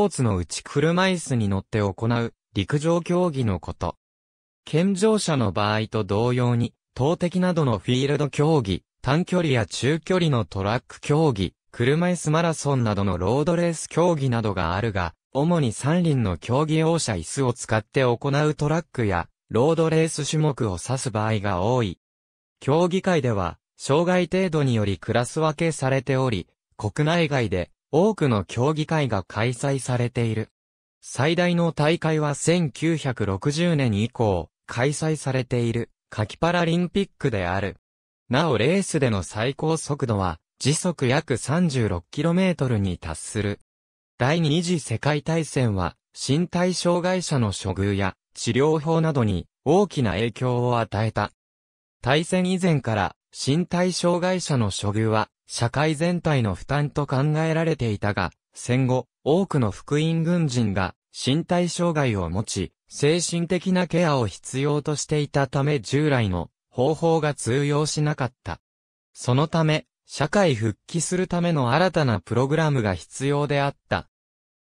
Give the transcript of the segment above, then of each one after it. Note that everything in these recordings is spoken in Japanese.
ポーツのうち車椅子に乗って行う陸上競技のこと。健常者の場合と同様に、投擲などのフィールド競技、短距離や中距離のトラック競技、車椅子マラソンなどのロードレース競技などがあるが、主に三輪の競技用車椅子を使って行うトラックや、ロードレース種目を指す場合が多い。競技会では、障害程度によりクラス分けされており、国内外で多くの競技会が開催されている。最大の大会は1960年以降、開催されている、夏季パラリンピックである。なおレースでの最高速度は、時速約 36km に達する。第二次世界大戦は、身体障害者の処遇や治療法などに大きな影響を与えた。大戦以前から身体障害者の処遇は社会全体の負担と考えられていたが、戦後、多くの福音軍人が身体障害を持ち、精神的なケアを必要としていたため従来の方法が通用しなかった。そのため、社会復帰するための新たなプログラムが必要であった。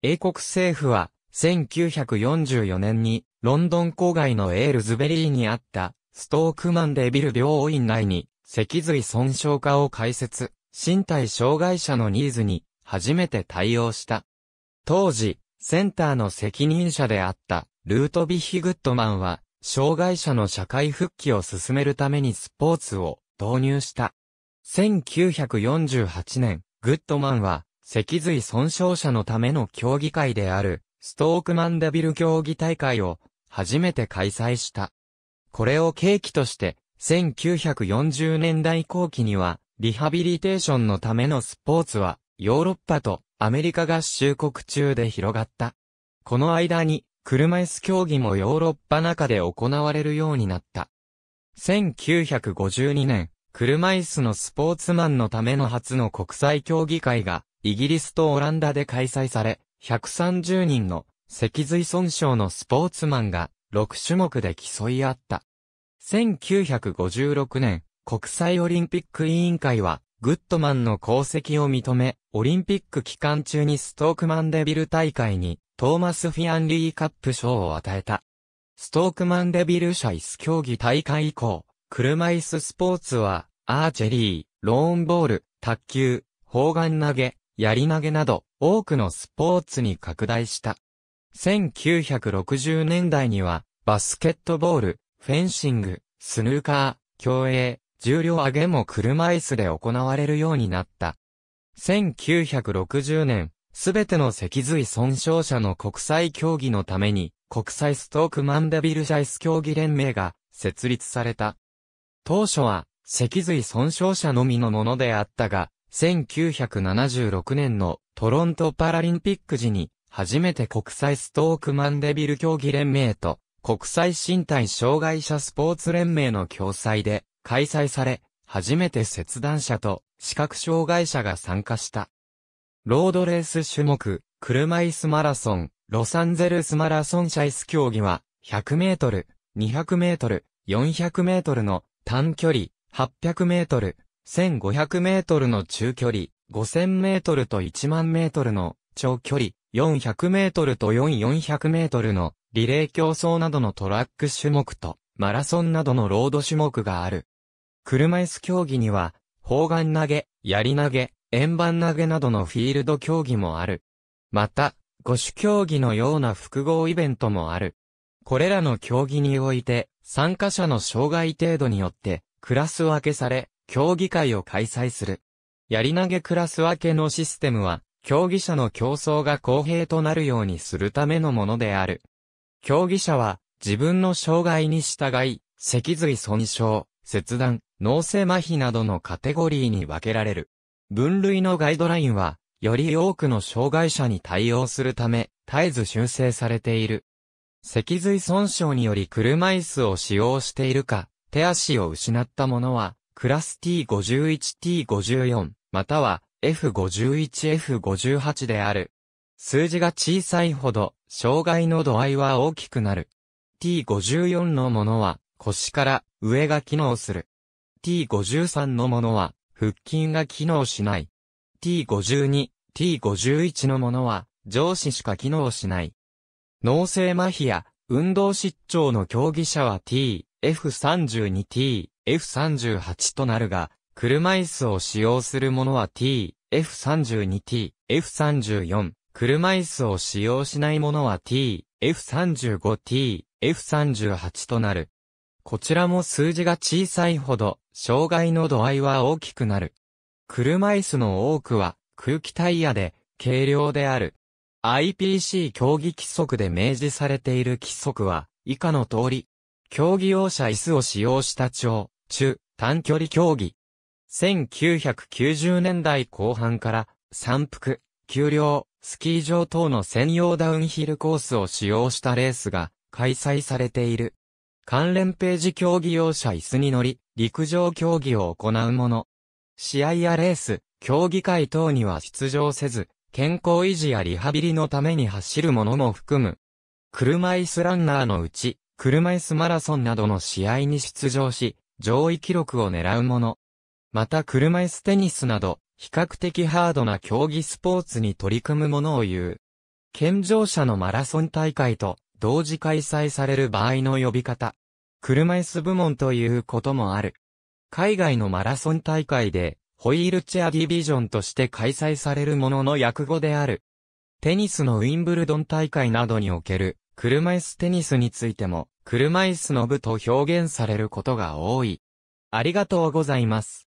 英国政府は、1944年に、ロンドン郊外のエールズベリーにあった、ストークマンデビル病院内に、脊髄損傷科を開設。身体障害者のニーズに初めて対応した。当時、センターの責任者であったルートビヒ・グッドマンは、障害者の社会復帰を進めるためにスポーツを導入した。1948年、グッドマンは、脊髄損傷者のための競技会である、ストークマンダビル競技大会を初めて開催した。これを契機として、1940年代後期には、リハビリテーションのためのスポーツは、ヨーロッパとアメリカ合衆国中で広がった。この間に、車椅子競技もヨーロッパ中で行われるようになった。1952年、車椅子のスポーツマンのための初の国際競技会が、イギリスとオランダで開催され、130人の脊髄損傷のスポーツマンが6種目で競い合った。1956年、国際オリンピック委員会は、グッドマンの功績を認め、オリンピック期間中にストークマンデビル大会に、トーマス・フィアンリーカップ賞を与えた。ストークマンデビル社椅子競技大会以降、車椅子スポーツは、アーチェリー、ローンボール、卓球、砲丸投げ、槍投げなど、多くのスポーツに拡大した。1960年代には、バスケットボール、フェンシング、スヌーカー、競泳、重量上げも車椅子で行われるようになった。1960年、すべての脊髄損傷者の国際競技のために、国際ストークマンデビルジャイス競技連盟が設立された。当初は、脊髄損傷者のみのものであったが、1976年のトロントパラリンピック時に、初めて国際ストークマンデビル競技連盟と国際身体障害者スポーツ連盟の共催で開催され、初めて切断者と視覚障害者が参加した。ロードレース種目、車椅子マラソン、ロサンゼルスマラソンシャイス競技は、100メートル、200メートル、400メートルの短距離、800メートル、1500メートルの中距離、5000メートルと1万メートルの長距離、400メートルと4400メートルのリレー競争などのトラック種目とマラソンなどのロード種目がある。車椅子競技には、砲丸投げ、槍投げ、円盤投げなどのフィールド競技もある。また、五種競技のような複合イベントもある。これらの競技において、参加者の障害程度によって、クラス分けされ、競技会を開催する。槍投げクラス分けのシステムは、競技者の競争が公平となるようにするためのものである。競技者は、自分の障害に従い、脊髄損傷、切断、脳性麻痺などのカテゴリーに分けられる。分類のガイドラインは、より多くの障害者に対応するため、絶えず修正されている。脊髄損傷により車椅子を使用しているか、手足を失った者は、クラス T51T54、または F51F58 である。数字が小さいほど、障害の度合いは大きくなる。T54 のものは腰から上が機能する。T53 のものは腹筋が機能しない。T52、T51 のものは上肢しか機能しない。脳性麻痺や運動失調の競技者は T、F32T、F38 となるが、車椅子を使用するものは T、F32T、F34、車椅子を使用しないものは T、F35T、F38 となる。こちらも数字が小さいほど、障害の度合いは大きくなる。車椅子の多くは、空気タイヤで、軽量である。IPC 競技規則で明示されている規則は、以下の通り。競技用車椅子を使用した長、中、短距離競技。1990年代後半から、山腹、丘陵、スキー場等の専用ダウンヒルコースを使用したレースが開催されている。関連ページ競技用車椅子に乗り、陸上競技を行うもの。試合やレース、競技会等には出場せず、健康維持やリハビリのために走るものも含む。車椅子ランナーのうち、車椅子マラソンなどの試合に出場し、上位記録を狙うもの。また車椅子テニスなど、比較的ハードな競技スポーツに取り組むものを言う。健常者のマラソン大会と同時開催される場合の呼び方。車椅子部門ということもある。海外のマラソン大会で、ホイールチェアディビジョンとして開催されるものの訳語である。テニスのウィンブルドン大会などにおける、車椅子テニスについても、車椅子の部と表現されることが多い。ありがとうございます。